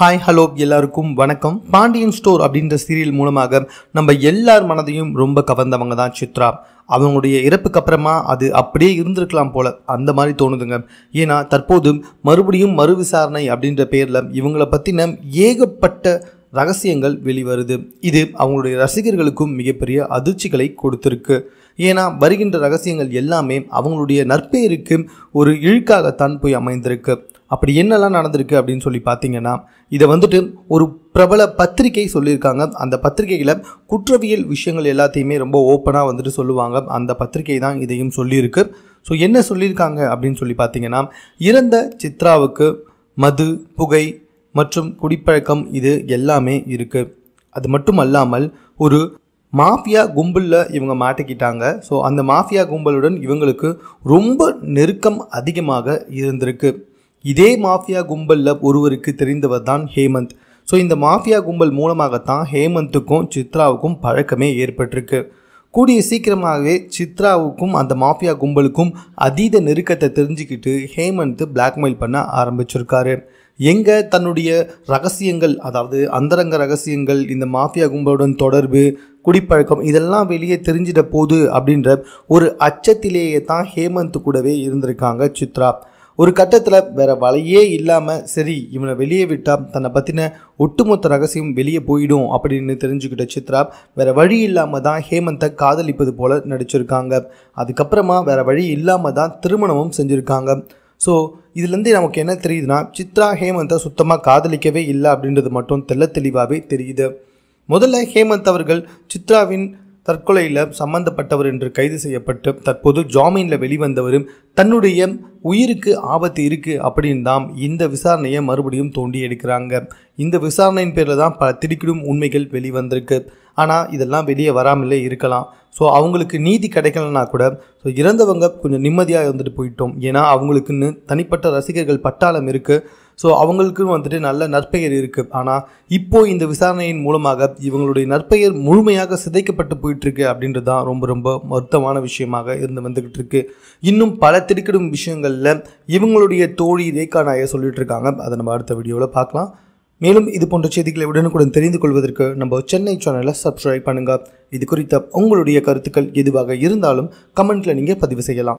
hi hello எல்லாருக்கும் வணக்கம் Pandian store அப்படின்ற சீரியல் மூலமாக நம்ம எல்லார் மனதையும் ரொம்ப கவர்ந்தவங்க தான் சித்ரா அவங்களுடைய இறப்புக்கு அப்புறமா அது அப்படியே இருந்திருக்கலாம் போல அந்த மாதிரி தோணுதுங்க ஏன்னா தற்போது மறுபடியும் மறு விசாரணை அப்படின்ற பேரில் இவங்களை பற்றின ஏகப்பட்ட ரகசியங்கள் வெளிவருது இது அவங்களுடைய ரசிகர்களுக்கும் மிகப்பெரிய அதிர்ச்சிகளை கொடுத்துருக்கு ஏன்னா வருகின்ற ரகசியங்கள் எல்லாமே அவங்களுடைய நற்பெயருக்கு ஒரு இழுக்காகத்தான் போய் அமைந்திருக்கு அப்படி என்னெல்லாம் நடந்திருக்கு அப்படின்னு சொல்லி பார்த்தீங்கன்னா இதை வந்துட்டு ஒரு பிரபல பத்திரிகை சொல்லியிருக்காங்க அந்த பத்திரிகையில் குற்றவியல் விஷயங்கள் எல்லாத்தையுமே ரொம்ப ஓப்பனாக வந்துட்டு சொல்லுவாங்க அந்த பத்திரிகை தான் இதையும் சொல்லியிருக்கு ஸோ என்ன சொல்லியிருக்காங்க அப்படின்னு சொல்லி பார்த்தீங்கன்னா இறந்த சித்ராவுக்கு மது புகை மற்றும் குடிப்பழக்கம் இது எல்லாமே இருக்குது அது மட்டும் அல்லாமல் ஒரு மாஃபியா கும்பலில் இவங்க மாட்டிக்கிட்டாங்க ஸோ அந்த மாஃபியா கும்பலுடன் இவங்களுக்கு ரொம்ப நெருக்கம் அதிகமாக இருந்திருக்கு இதே மாஃபியா கும்பலில் ஒருவருக்கு தெரிந்தவர் தான் ஹேமந்த் ஸோ இந்த மாஃபியா கும்பல் மூலமாகத்தான் ஹேமந்துக்கும் சித்ராவுக்கும் பழக்கமே ஏற்பட்டிருக்கு கூடிய சீக்கிரமாகவே சித்ராவுக்கும் அந்த மாஃபியா கும்பலுக்கும் அதீத நெருக்கத்தை தெரிஞ்சுக்கிட்டு ஹேமந்த் பிளாக்மெயில் பண்ண ஆரம்பிச்சிருக்காரு எங்கே தன்னுடைய ரகசியங்கள் அதாவது அந்தரங்க ரகசியங்கள் இந்த மாஃபியா கும்பலுடன் தொடர்பு குடிப்பழக்கம் இதெல்லாம் வெளியே தெரிஞ்சிட போது அப்படின்ற ஒரு அச்சத்திலேயே தான் ஹேமந்த் கூடவே இருந்திருக்காங்க சித்ரா ஒரு கட்டத்தில் வேற வலையே இல்லாமல் சரி இவனை வெளியே விட்டால் தன்னை பற்றின ஒட்டுமொத்த ரகசியம் வெளியே போயிடும் அப்படின்னு தெரிஞ்சுக்கிட்ட சித்ரா வேற வழி இல்லாமல் தான் ஹேமந்தை காதலிப்பது போல நடிச்சிருக்காங்க அதுக்கப்புறமா வேற வழி இல்லாமல் தான் திருமணமும் செஞ்சுருக்காங்க ஸோ இதுலேருந்து நமக்கு என்ன தெரியுதுன்னா சித்ரா ஹேமந்தை சுத்தமாக காதலிக்கவே இல்லை அப்படின்றது மட்டும் தெல்ல தெளிவாகவே தெரியுது முதல்ல ஹேமந்த் அவர்கள் சித்ராவின் தற்கொலையில் சம்பந்தப்பட்டவர் என்று கைது செய்யப்பட்டு தற்போது ஜாமீனில் வெளிவந்தவரும் தன்னுடைய உயிருக்கு ஆபத்து இருக்குது அப்படின்னு தான் இந்த விசாரணையை மறுபடியும் தோண்டி எடுக்கிறாங்க இந்த விசாரணையின் பேரில் தான் பல திடுக்கிடும் உண்மைகள் வெளிவந்திருக்கு ஆனால் இதெல்லாம் வெளியே வராமலே இருக்கலாம் ஸோ அவங்களுக்கு நீதி கிடைக்கலன்னா கூட ஸோ இறந்தவங்க கொஞ்சம் நிம்மதியாக இருந்துட்டு போயிட்டோம் ஏன்னா அவங்களுக்குன்னு தனிப்பட்ட ரசிகர்கள் பட்டாளம் இருக்குது ஸோ அவங்களுக்கும் வந்துட்டு நல்ல நற்பெயர் இருக்குது ஆனால் இப்போது இந்த விசாரணையின் மூலமாக இவங்களுடைய நற்பெயர் முழுமையாக சிதைக்கப்பட்டு போயிட்டுருக்கு அப்படின்றது தான் ரொம்ப ரொம்ப வருத்தமான விஷயமாக இருந்து வந்துக்கிட்டு இருக்கு இன்னும் பல திருக்கிடும் விஷயங்களில் இவங்களுடைய தோழி ரேகா நாய சொல்லிட்டு இருக்காங்க அதை நம்ம அடுத்த வீடியோவில் பார்க்கலாம் மேலும் இது போன்ற செய்திகளை உடனுக்குடன் தெரிந்து கொள்வதற்கு நம்ம சென்னை சேனலை சப்ஸ்கிரைப் பண்ணுங்கள் இது குறித்த உங்களுடைய கருத்துக்கள் எதுவாக இருந்தாலும் கமெண்ட்டில் நீங்கள் பதிவு செய்யலாம்